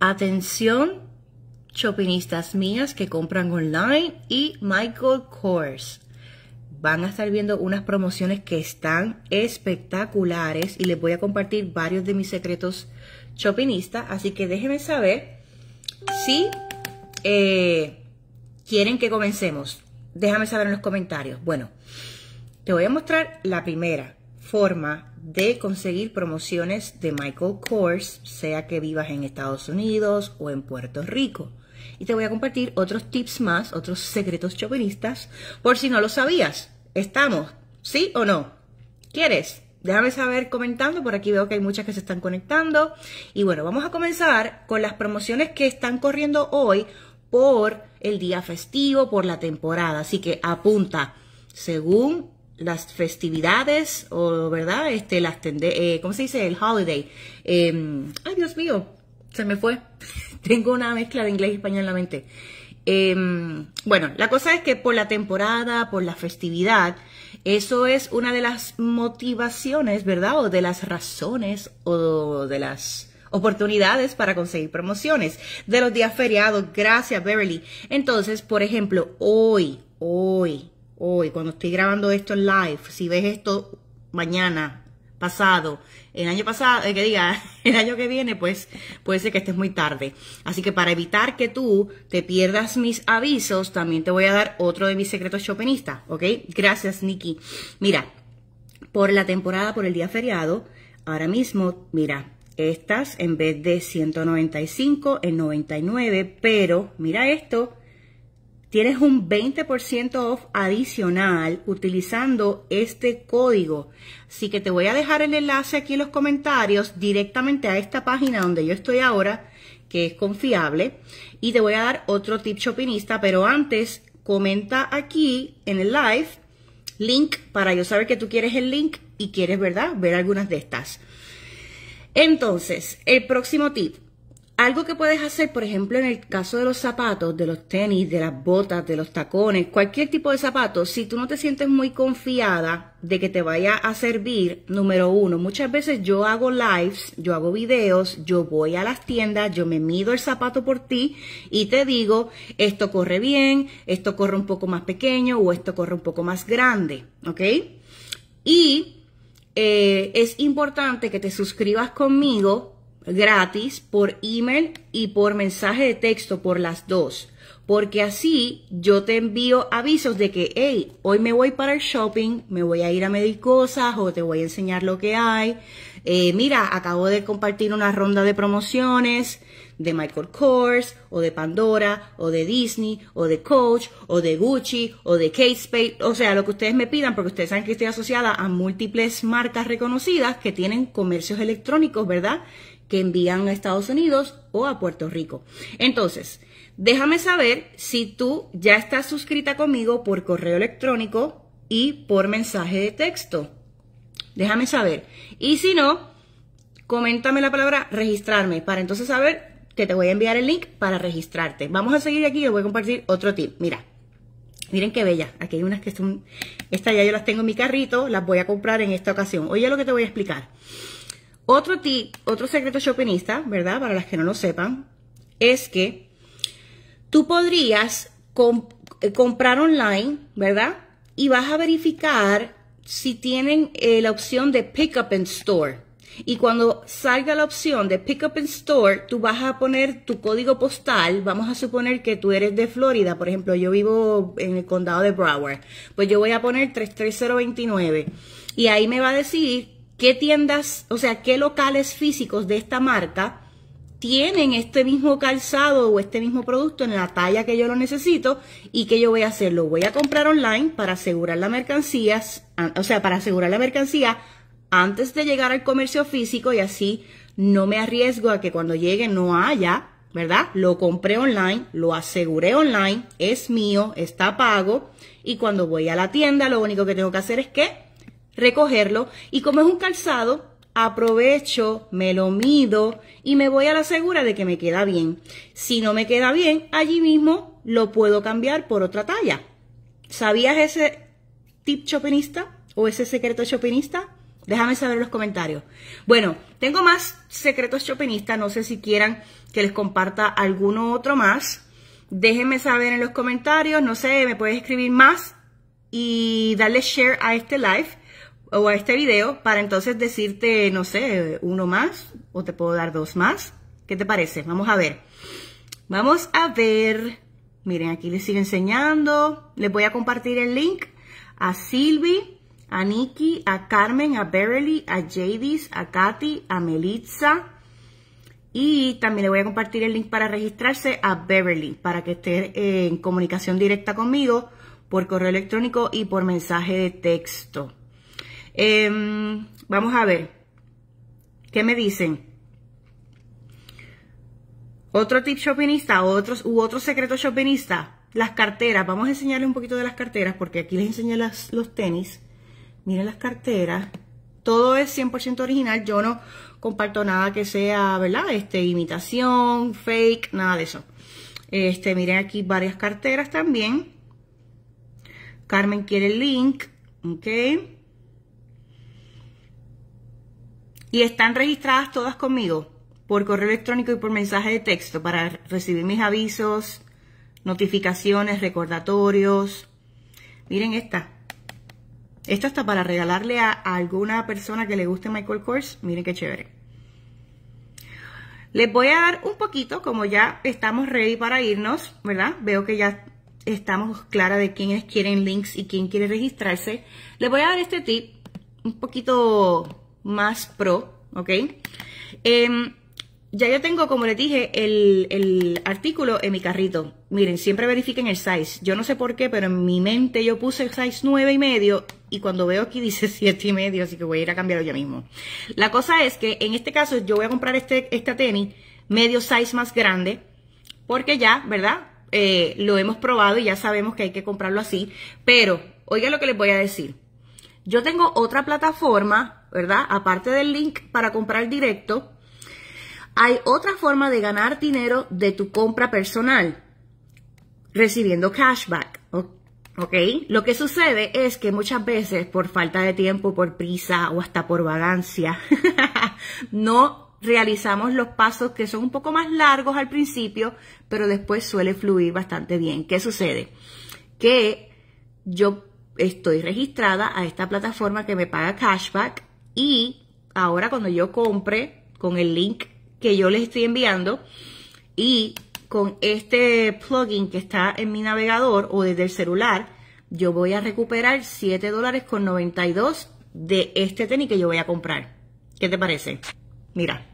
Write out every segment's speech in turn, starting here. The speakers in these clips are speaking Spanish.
Atención, chopinistas mías que compran online y Michael Kors. Van a estar viendo unas promociones que están espectaculares y les voy a compartir varios de mis secretos chopinistas. Así que déjenme saber si eh, quieren que comencemos. Déjame saber en los comentarios. Bueno, te voy a mostrar la primera forma de conseguir promociones de Michael Kors, sea que vivas en Estados Unidos o en Puerto Rico. Y te voy a compartir otros tips más, otros secretos chauvinistas, por si no lo sabías. ¿Estamos? ¿Sí o no? ¿Quieres? Déjame saber comentando, por aquí veo que hay muchas que se están conectando. Y bueno, vamos a comenzar con las promociones que están corriendo hoy por el día festivo, por la temporada. Así que apunta, según las festividades o, ¿verdad? Este, las eh, ¿cómo se dice? El holiday. Em, ay, Dios mío, se me fue. Tengo una mezcla de inglés y español en la mente. Em, bueno, la cosa es que por la temporada, por la festividad, eso es una de las motivaciones, ¿verdad? O de las razones o de las oportunidades para conseguir promociones de los días feriados. Gracias, Beverly. Entonces, por ejemplo, hoy, hoy, hoy, cuando estoy grabando esto en live, si ves esto mañana, pasado, el año pasado, eh, que diga, el año que viene, pues puede ser que estés muy tarde. Así que para evitar que tú te pierdas mis avisos, también te voy a dar otro de mis secretos Chopinistas, ¿ok? Gracias, Nikki. Mira, por la temporada, por el día feriado, ahora mismo, mira, estas en vez de 195 en 99, pero mira esto, tienes un 20% off adicional utilizando este código. Así que te voy a dejar el enlace aquí en los comentarios directamente a esta página donde yo estoy ahora, que es confiable. Y te voy a dar otro tip shoppingista, pero antes comenta aquí en el live link para yo saber que tú quieres el link y quieres, ¿verdad?, ver algunas de estas. Entonces, el próximo tip algo que puedes hacer, por ejemplo, en el caso de los zapatos, de los tenis, de las botas, de los tacones, cualquier tipo de zapato, si tú no te sientes muy confiada de que te vaya a servir, número uno, muchas veces yo hago lives, yo hago videos, yo voy a las tiendas, yo me mido el zapato por ti y te digo, esto corre bien, esto corre un poco más pequeño o esto corre un poco más grande, ¿ok? Y eh, es importante que te suscribas conmigo gratis por email y por mensaje de texto por las dos. Porque así yo te envío avisos de que, hey, hoy me voy para el shopping, me voy a ir a medir cosas o te voy a enseñar lo que hay. Eh, mira, acabo de compartir una ronda de promociones de Michael Kors o de Pandora o de Disney o de Coach o de Gucci o de Kate Spade, o sea, lo que ustedes me pidan, porque ustedes saben que estoy asociada a múltiples marcas reconocidas que tienen comercios electrónicos, ¿verdad? que envían a Estados Unidos o a Puerto Rico. Entonces, déjame saber si tú ya estás suscrita conmigo por correo electrónico y por mensaje de texto. Déjame saber. Y si no, coméntame la palabra registrarme para entonces saber que te voy a enviar el link para registrarte. Vamos a seguir aquí, yo voy a compartir otro tip. Mira, miren qué bella. Aquí hay unas que son, estas ya yo las tengo en mi carrito, las voy a comprar en esta ocasión. Oye lo que te voy a explicar. Otro tip, otro secreto shoppingista, ¿verdad? Para las que no lo sepan, es que tú podrías eh, comprar online, ¿verdad? Y vas a verificar si tienen eh, la opción de pick up in store. Y cuando salga la opción de pick up in store, tú vas a poner tu código postal. Vamos a suponer que tú eres de Florida, por ejemplo, yo vivo en el condado de Broward. Pues yo voy a poner 33029 y ahí me va a decir qué tiendas, o sea, qué locales físicos de esta marca tienen este mismo calzado o este mismo producto en la talla que yo lo necesito y que yo voy a hacer, lo voy a comprar online para asegurar la mercancía, o sea, para asegurar la mercancía antes de llegar al comercio físico y así no me arriesgo a que cuando llegue no haya, ¿verdad? Lo compré online, lo aseguré online, es mío, está pago y cuando voy a la tienda lo único que tengo que hacer es que recogerlo. Y como es un calzado, aprovecho, me lo mido y me voy a la segura de que me queda bien. Si no me queda bien, allí mismo lo puedo cambiar por otra talla. ¿Sabías ese tip chopinista o ese secreto chopinista? Déjame saber en los comentarios. Bueno, tengo más secretos chopinistas. No sé si quieran que les comparta alguno otro más. Déjenme saber en los comentarios. No sé, me puedes escribir más y darle share a este live o a este video para entonces decirte, no sé, uno más o te puedo dar dos más. ¿Qué te parece? Vamos a ver. Vamos a ver. Miren, aquí les sigue enseñando. Les voy a compartir el link a Silvi, a Nikki, a Carmen, a Beverly, a Jadis, a Katy, a Melitza. Y también le voy a compartir el link para registrarse a Beverly para que esté en comunicación directa conmigo por correo electrónico y por mensaje de texto. Em, vamos a ver. ¿Qué me dicen? Otro tip shoppingista otros, u otro secreto shoppingista. Las carteras. Vamos a enseñarles un poquito de las carteras porque aquí les enseñé los tenis. Miren las carteras. Todo es 100% original. Yo no comparto nada que sea, ¿verdad? Este, imitación, fake, nada de eso. Este, miren aquí varias carteras también. Carmen quiere el link. Ok. y están registradas todas conmigo por correo electrónico y por mensaje de texto para recibir mis avisos, notificaciones, recordatorios. Miren esta. Esta está para regalarle a, alguna persona que le guste Michael Kors. Miren qué chévere. Les voy a dar un poquito, como ya estamos ready para irnos, ¿verdad? Veo que ya estamos clara de quiénes quieren links y quién quiere registrarse. Les voy a dar este tip, un poquito más Pro, ¿ok? Em, ya yo tengo, como les dije, el, artículo en mi carrito. Miren, siempre verifiquen el size. Yo no sé por qué, pero en mi mente yo puse el size 9 y medio y cuando veo aquí dice 7 y medio, así que voy a ir a cambiarlo yo mismo. La cosa es que en este caso yo voy a comprar este, esta tenis medio size más grande porque ya, ¿verdad? Eh, lo hemos probado y ya sabemos que hay que comprarlo así. Pero, oiga lo que les voy a decir. Yo tengo otra plataforma ¿verdad? Aparte del link para comprar directo, hay otra forma de ganar dinero de tu compra personal, recibiendo cashback. ¿Ok? Lo que sucede es que muchas veces por falta de tiempo, por prisa o hasta por vagancia, no realizamos los pasos que son un poco más largos al principio, pero después suele fluir bastante bien. ¿Qué sucede? Que yo estoy registrada a esta plataforma que me paga cashback y ahora cuando yo compre con el link que yo les estoy enviando y con este plugin que está en mi navegador o desde el celular, yo voy a recuperar 7 con de este tenis que yo voy a comprar. ¿Qué te parece? Mira,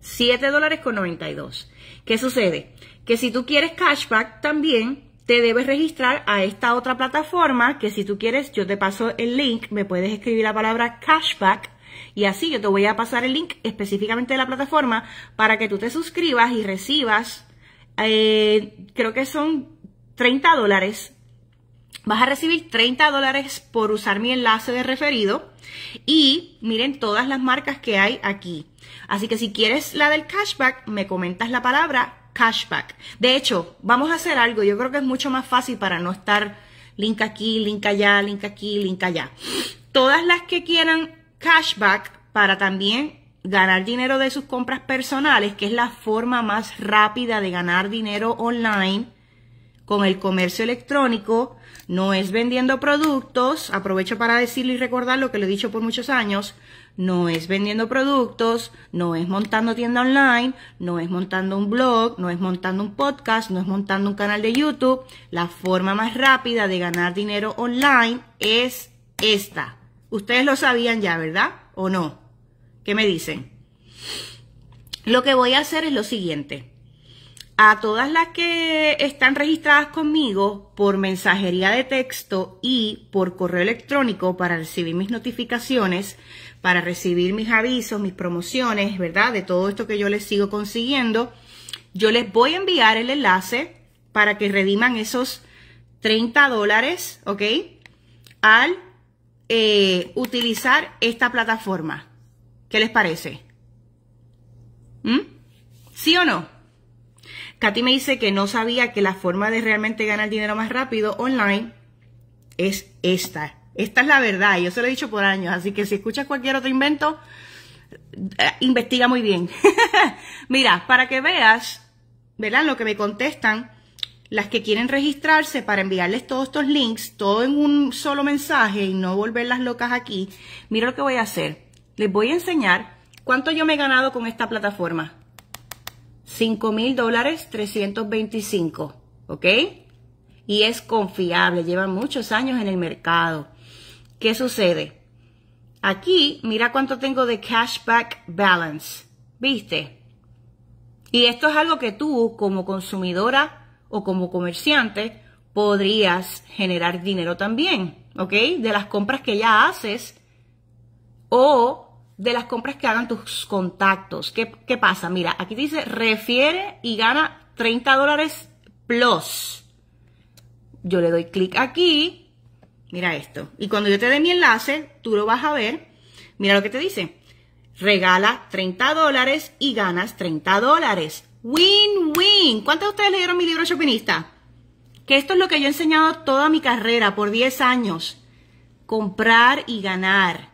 7 dólares con 92. ¿Qué sucede? Que si tú quieres cashback también, te debes registrar a esta otra plataforma que si tú quieres yo te paso el link, me puedes escribir la palabra cashback y así yo te voy a pasar el link específicamente de la plataforma para que tú te suscribas y recibas, eh, creo que son 30 dólares. Vas a recibir 30 dólares por usar mi enlace de referido y miren todas las marcas que hay aquí. Así que si quieres la del cashback, me comentas la palabra cashback. De hecho, vamos a hacer algo. Yo creo que es mucho más fácil para no estar link aquí, link allá, link aquí, link allá. Todas las que quieran cashback para también ganar dinero de sus compras personales, que es la forma más rápida de ganar dinero online con el comercio electrónico, no es vendiendo productos, aprovecho para decirlo y recordar lo que lo he dicho por muchos años, no es vendiendo productos, no es montando tienda online, no es montando un blog, no es montando un podcast, no es montando un canal de YouTube. La forma más rápida de ganar dinero online es esta. Ustedes lo sabían ya, ¿verdad? ¿O no? ¿Qué me dicen? Lo que voy a hacer es lo siguiente a todas las que están registradas conmigo por mensajería de texto y por correo electrónico para recibir mis notificaciones, para recibir mis avisos, mis promociones, ¿verdad? De todo esto que yo les sigo consiguiendo, yo les voy a enviar el enlace para que rediman esos 30 dólares, ¿ok? Al eh, utilizar esta plataforma. ¿Qué les parece? ¿Mm? ¿Sí o no? Katy me dice que no sabía que la forma de realmente ganar dinero más rápido online es esta. Esta es la verdad, yo se lo he dicho por años, así que si escuchas cualquier otro invento, eh, investiga muy bien. Mira, para que veas, ¿verdad? Lo que me contestan las que quieren registrarse para enviarles todos estos links, todo en un solo mensaje y no volverlas locas aquí, mira lo que voy a hacer. Les voy a enseñar cuánto yo me he ganado con esta plataforma. 5 mil dólares 325, ¿ok? Y es confiable, lleva muchos años en el mercado. ¿Qué sucede? Aquí, mira cuánto tengo de cashback balance, ¿viste? Y esto es algo que tú como consumidora o como comerciante podrías generar dinero también, ¿ok? De las compras que ya haces o de las compras que hagan tus contactos. ¿Qué, pasa? Mira, aquí dice refiere y gana 30 dólares plus. Yo le doy clic aquí. Mira esto. Y cuando yo te dé mi enlace, tú lo vas a ver. Mira lo que te dice. Regala 30 dólares y ganas 30 dólares. Win-win. ¿Cuántos de ustedes leyeron mi libro Shoppingista? Que esto es lo que yo he enseñado toda mi carrera por 10 años. Comprar y ganar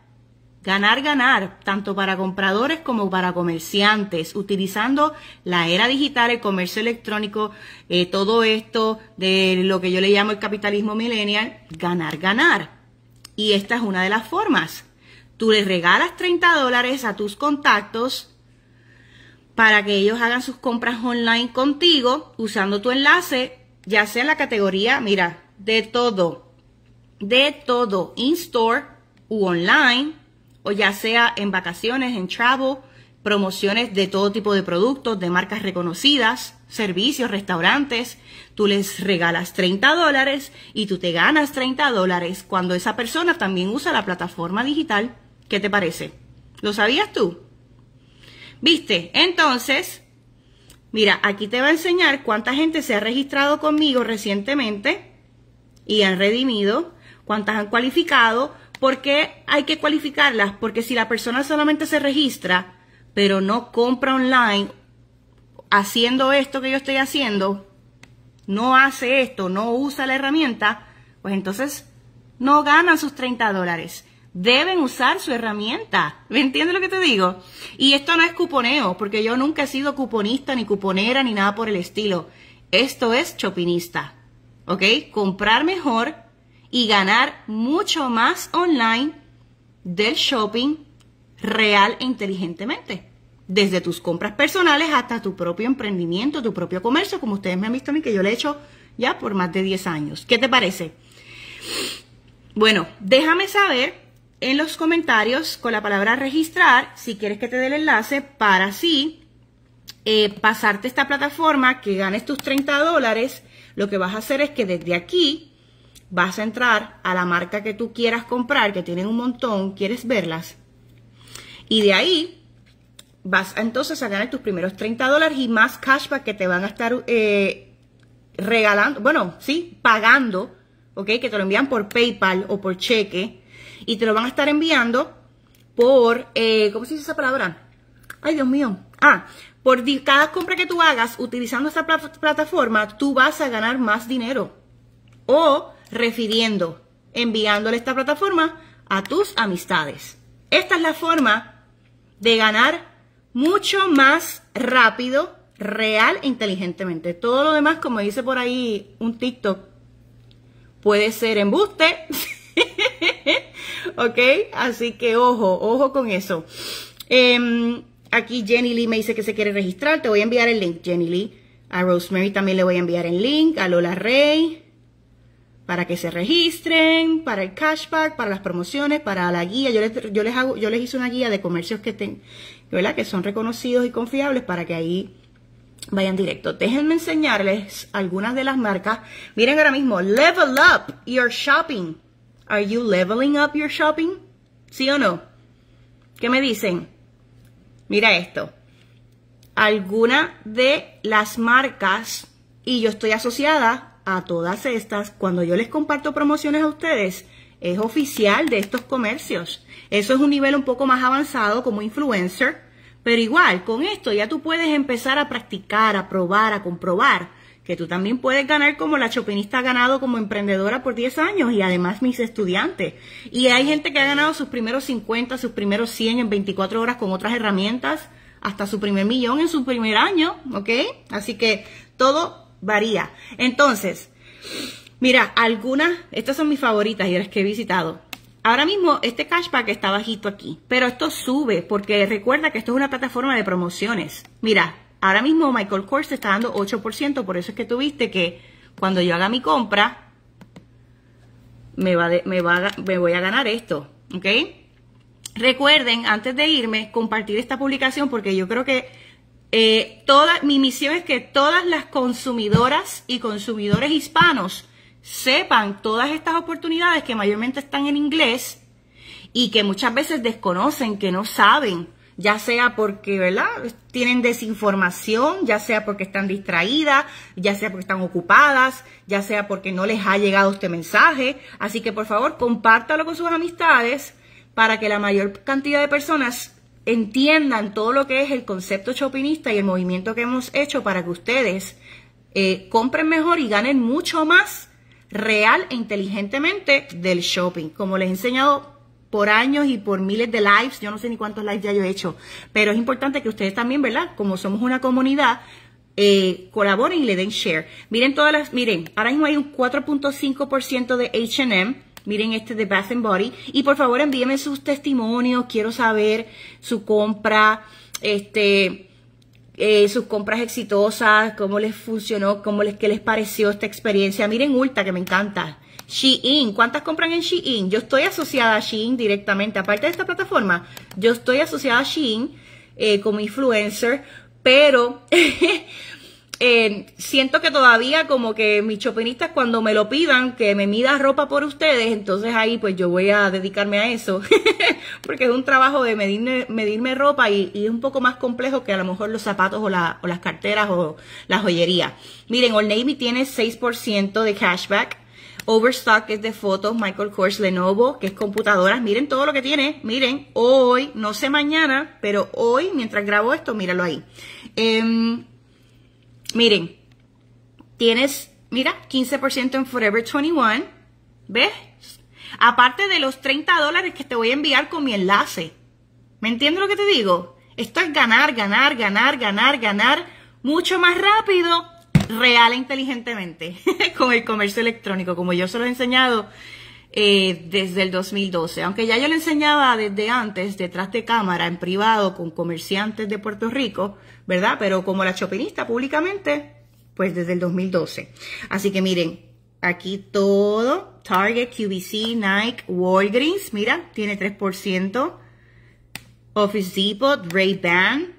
Ganar, ganar, tanto para compradores como para comerciantes, utilizando la era digital, el comercio electrónico, eh, todo esto de lo que yo le llamo el capitalismo millennial, ganar, ganar. Y esta es una de las formas. Tú le regalas 30 dólares a tus contactos para que ellos hagan sus compras online contigo usando tu enlace, ya sea en la categoría, mira, de todo, de todo, in-store u online o ya sea en vacaciones, en travel, promociones de todo tipo de productos, de marcas reconocidas, servicios, restaurantes. Tú les regalas 30 dólares y tú te ganas 30 dólares cuando esa persona también usa la plataforma digital. ¿Qué te parece? ¿Lo sabías tú? ¿Viste? Entonces, mira, aquí te va a enseñar cuánta gente se ha registrado conmigo recientemente y han redimido, cuántas han cualificado, ¿Por qué hay que cualificarlas? Porque si la persona solamente se registra, pero no compra online, haciendo esto que yo estoy haciendo, no hace esto, no usa la herramienta, pues entonces no ganan sus 30 dólares. Deben usar su herramienta. ¿Me entiendes lo que te digo? Y esto no es cuponeo, porque yo nunca he sido cuponista, ni cuponera, ni nada por el estilo. Esto es chopinista. ¿Ok? Comprar mejor y ganar mucho más online del shopping real e inteligentemente. Desde tus compras personales hasta tu propio emprendimiento, tu propio comercio, como ustedes me han visto a mí que yo lo he hecho ya por más de 10 años. ¿Qué te parece? Bueno, déjame saber en los comentarios con la palabra registrar si quieres que te dé el enlace para así eh, pasarte esta plataforma, que ganes tus 30 dólares. Lo que vas a hacer es que desde aquí vas a entrar a la marca que tú quieras comprar, que tienen un montón, quieres verlas. Y de ahí vas entonces a ganar tus primeros 30 dólares y más cashback que te van a estar eh, regalando, bueno, sí, pagando, ¿ok? Que te lo envían por PayPal o por cheque y te lo van a estar enviando por, eh, ¿cómo se dice esa palabra? Ay, Dios mío. Ah, por cada compra que tú hagas utilizando esta plataforma, tú vas a ganar más dinero. O refiriendo, enviándole esta plataforma a tus amistades. Esta es la forma de ganar mucho más rápido, real e inteligentemente. Todo lo demás, como dice por ahí un TikTok, puede ser embuste. ¿Ok? Así que ojo, ojo con eso. Em, aquí Jenny Lee me dice que se quiere registrar. Te voy a enviar el link, Jenny Lee. A Rosemary también le voy a enviar el link. A Lola Rey para que se registren, para el cashback, para las promociones, para la guía. Yo les, hago, yo les hice una guía de comercios que estén, ¿verdad? que son reconocidos y confiables para que ahí vayan directo. Déjenme enseñarles algunas de las marcas. Miren ahora mismo, level up your shopping. Are you leveling up your shopping? ¿Sí o no? ¿Qué me dicen? Mira esto. Alguna de las marcas, y yo estoy asociada a todas estas, cuando yo les comparto promociones a ustedes, es oficial de estos comercios. Eso es un nivel un poco más avanzado como influencer, pero igual, con esto ya tú puedes empezar a practicar, a probar, a comprobar que tú también puedes ganar como la chopinista ha ganado como emprendedora por 10 años y además mis estudiantes. Y hay gente que ha ganado sus primeros 50, sus primeros 100 en 24 horas con otras herramientas, hasta su primer millón en su primer año, ¿ok? Así que todo varía. Entonces, mira, algunas, estas son mis favoritas y las que he visitado. Ahora mismo este cashback está bajito aquí, pero esto sube porque recuerda que esto es una plataforma de promociones. Mira, ahora mismo Michael Kors está dando 8%, por eso es que tuviste que cuando yo haga mi compra, me, va me, me voy a ganar esto, ¿ok? Recuerden, antes de irme, compartir esta publicación porque yo creo que eh, toda, mi misión es que todas las consumidoras y consumidores hispanos sepan todas estas oportunidades que mayormente están en inglés y que muchas veces desconocen, que no saben, ya sea porque, ¿verdad? Tienen desinformación, ya sea porque están distraídas, ya sea porque están ocupadas, ya sea porque no les ha llegado este mensaje. Así que por favor, compártalo con sus amistades para que la mayor cantidad de personas entiendan todo lo que es el concepto chopinista y el movimiento que hemos hecho para que ustedes eh, compren mejor y ganen mucho más real e inteligentemente del shopping. Como les he enseñado por años y por miles de lives, yo no sé ni cuántos lives ya yo he hecho, pero es importante que ustedes también, ¿verdad? Como somos una comunidad, eh, colaboren y le den share. Miren todas las, miren, ahora mismo hay un 4.5% de H&M, Miren este de Bath Body. Y por favor envíenme sus testimonios. Quiero saber su compra, este, eh, sus compras exitosas, cómo les funcionó, cómo les, qué les pareció esta experiencia. Miren Ulta, que me encanta. Shein, ¿cuántas compran en Shein? Yo estoy asociada a Shein directamente, aparte de esta plataforma, yo estoy asociada a Shein eh, como influencer, pero eh, siento que todavía como que mis chopinistas cuando me lo pidan, que me mida ropa por ustedes, entonces ahí pues yo voy a dedicarme a eso, porque es un trabajo de medirme, ropa y, es un poco más complejo que a lo mejor los zapatos o, las carteras o la joyería. Miren, Old Navy tiene 6% de cashback. Overstock es de fotos, Michael Kors, Lenovo, que es computadoras. Miren todo lo que tiene. Miren, hoy, no sé mañana, pero hoy, mientras grabo esto, míralo ahí. Eh, Miren, tienes, mira, 15% en Forever 21. ¿Ves? Aparte de los 30 dólares que te voy a enviar con mi enlace. ¿Me entiendes lo que te digo? Esto es ganar, ganar, ganar, ganar, ganar mucho más rápido, real e inteligentemente, con el comercio electrónico, como yo se lo he enseñado eh, desde el 2012. Aunque ya yo le enseñaba desde antes, detrás de cámara, en privado, con comerciantes de Puerto Rico, ¿verdad? Pero como la chopinista públicamente, pues desde el 2012. Así que miren, aquí todo, Target, QVC, Nike, Walgreens, mira, tiene 3%. Office Depot, Ray-Ban,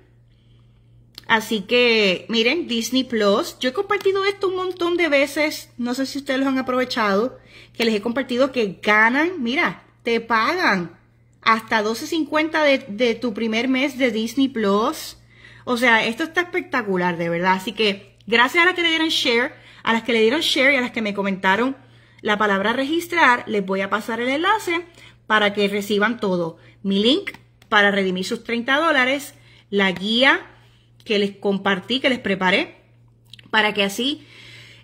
Así que, miren, Disney Plus. Yo he compartido esto un montón de veces. No sé si ustedes lo han aprovechado. Que les he compartido que ganan. Mira, te pagan hasta 12.50 de, de tu primer mes de Disney Plus. O sea, esto está espectacular, de verdad. Así que, gracias a las que le dieron share, a las que le dieron share y a las que me comentaron la palabra registrar, les voy a pasar el enlace para que reciban todo. Mi link para redimir sus 30 dólares, la guía que les compartí, que les preparé, para que así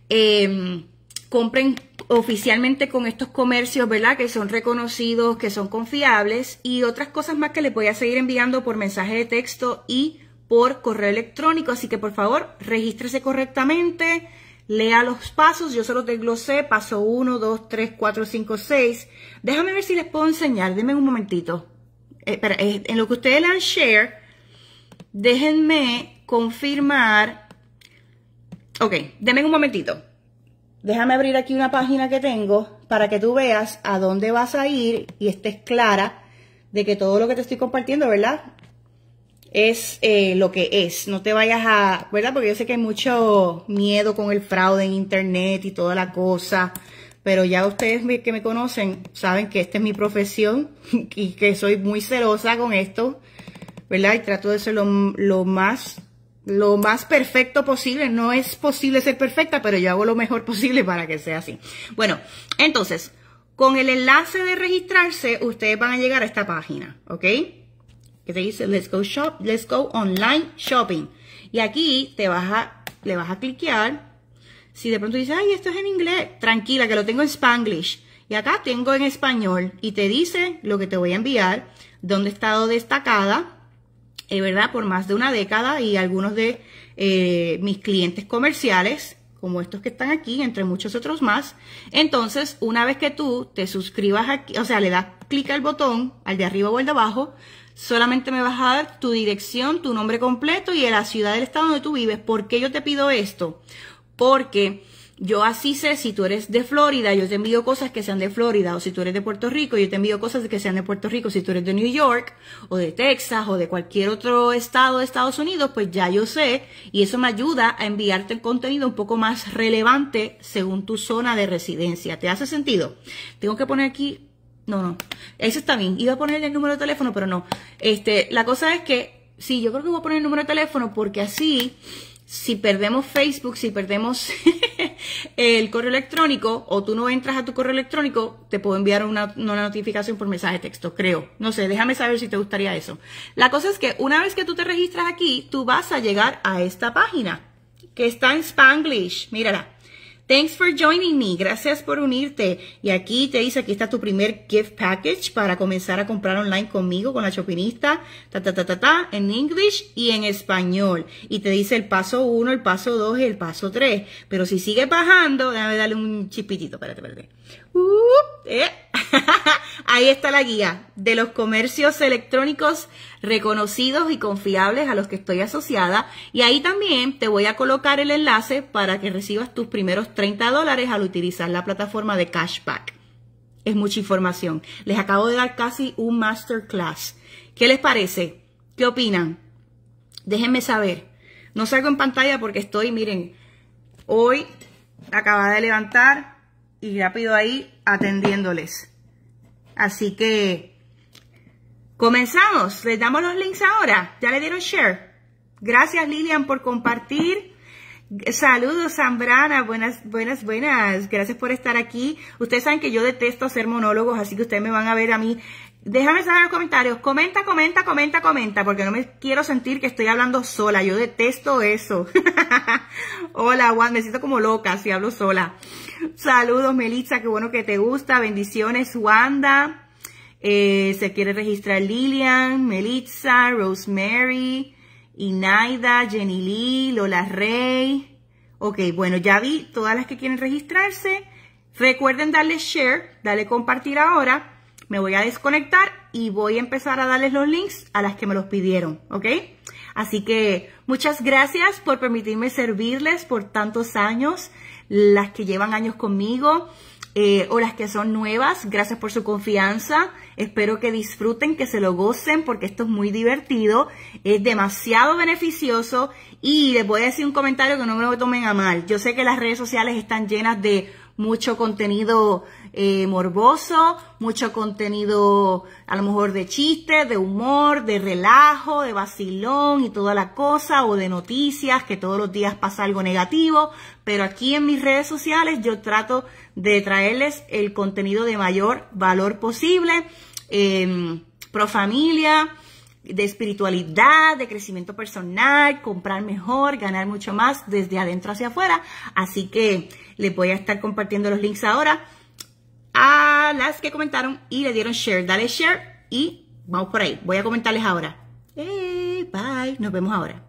em, compren oficialmente con estos comercios, ¿verdad? Que son reconocidos, que son confiables y otras cosas más que les voy a seguir enviando por mensaje de texto y por correo electrónico. Así que por favor, regístrese correctamente, lea los pasos, yo solo los desglosé, paso 1, 2, 3, 4, 5, 6. Déjame ver si les puedo enseñar, denme un momentito. Eh, eh, en lo que ustedes le share, Déjenme confirmar. Ok, denme un momentito. Déjame abrir aquí una página que tengo para que tú veas a dónde vas a ir y estés clara de que todo lo que te estoy compartiendo, ¿verdad? Es eh, lo que es. No te vayas a, ¿verdad? Porque yo sé que hay mucho miedo con el fraude en internet y toda la cosa. Pero ya ustedes que me conocen saben que esta es mi profesión y que soy muy celosa con esto. ¿verdad? Y trato de ser lo, más lo más perfecto posible. No es posible ser perfecta, pero yo hago lo mejor posible para que sea así. Bueno, entonces, con el enlace de registrarse, ustedes van a llegar a esta página, ¿ok? Que te dice Let's Go Shop, Let's Go Online Shopping. Y aquí te vas a, le vas a cliquear. Si de pronto dices, ay, esto es en inglés, tranquila, que lo tengo en Spanglish. Y acá tengo en español y te dice lo que te voy a enviar, dónde he estado destacada, es eh, ¿verdad? Por más de una década y algunos de eh, mis clientes comerciales, como estos que están aquí, entre muchos otros más. Entonces, una vez que tú te suscribas aquí, o sea, le das clic al botón, al de arriba o al de abajo, solamente me vas a dar tu dirección, tu nombre completo y la ciudad del estado donde tú vives. ¿Por qué yo te pido esto? Porque yo así sé si tú eres de Florida, yo te envío cosas que sean de Florida, o si tú eres de Puerto Rico, yo te envío cosas que sean de Puerto Rico, si tú eres de New York, o de Texas, o de cualquier otro estado de Estados Unidos, pues ya yo sé, y eso me ayuda a enviarte el contenido un poco más relevante según tu zona de residencia. ¿Te hace sentido? Tengo que poner aquí, no, no, eso está bien, iba a poner el número de teléfono, pero no. Este, la cosa es que, sí, yo creo que voy a poner el número de teléfono porque así, si perdemos Facebook, si perdemos... el correo electrónico o tú no entras a tu correo electrónico, te puedo enviar una, notificación por mensaje de texto, creo. No sé, déjame saber si te gustaría eso. La cosa es que una vez que tú te registras aquí, tú vas a llegar a esta página que está en Spanglish. Mírala. Thanks for joining me. Gracias por unirte. Y aquí te dice, aquí está tu primer gift package para comenzar a comprar online conmigo, con la Chopinista, ta, ta, ta, ta, ta, en English y en español. Y te dice el paso uno, el paso dos y el paso tres. Pero si sigue bajando, déjame darle un chispitito, espérate, espérate. Uh, eh. Ahí está la guía de los comercios electrónicos reconocidos y confiables a los que estoy asociada. Y ahí también te voy a colocar el enlace para que recibas tus primeros 30 dólares al utilizar la plataforma de cashback. Es mucha información. Les acabo de dar casi un masterclass. ¿Qué les parece? ¿Qué opinan? Déjenme saber. No salgo en pantalla porque estoy, miren, hoy acaba de levantar y rápido ahí atendiéndoles. Así que comenzamos. Les damos los links ahora. Ya le dieron share. Gracias Lilian por compartir. Saludos, Zambrana. Buenas, buenas, buenas. Gracias por estar aquí. Ustedes saben que yo detesto hacer monólogos, así que ustedes me van a ver a mí Déjame saber en los comentarios. Comenta, comenta, comenta, comenta, porque no me quiero sentir que estoy hablando sola. Yo detesto eso. Hola, Juan, me siento como loca si hablo sola. Saludos, melissa qué bueno que te gusta. Bendiciones, Wanda. Eh, se quiere registrar Lilian, Melitza, Rosemary, Inaida, Jenny Lee, Lola Rey. Ok, bueno, ya vi todas las que quieren registrarse. Recuerden darle share, darle compartir ahora me voy a desconectar y voy a empezar a darles los links a las que me los pidieron, ¿ok? Así que muchas gracias por permitirme servirles por tantos años, las que llevan años conmigo eh, o las que son nuevas. Gracias por su confianza. Espero que disfruten, que se lo gocen porque esto es muy divertido, es demasiado beneficioso y les voy a decir un comentario que no me lo tomen a mal. Yo sé que las redes sociales están llenas de mucho contenido eh, morboso, mucho contenido a lo mejor de chistes, de humor, de relajo, de vacilón y toda la cosa, o de noticias, que todos los días pasa algo negativo, pero aquí en mis redes sociales yo trato de traerles el contenido de mayor valor posible, eh, pro familia, de espiritualidad, de crecimiento personal, comprar mejor, ganar mucho más desde adentro hacia afuera. Así que les voy a estar compartiendo los links ahora a las que comentaron y le dieron share. Dale share y vamos por ahí. Voy a comentarles ahora. bye. Nos vemos ahora.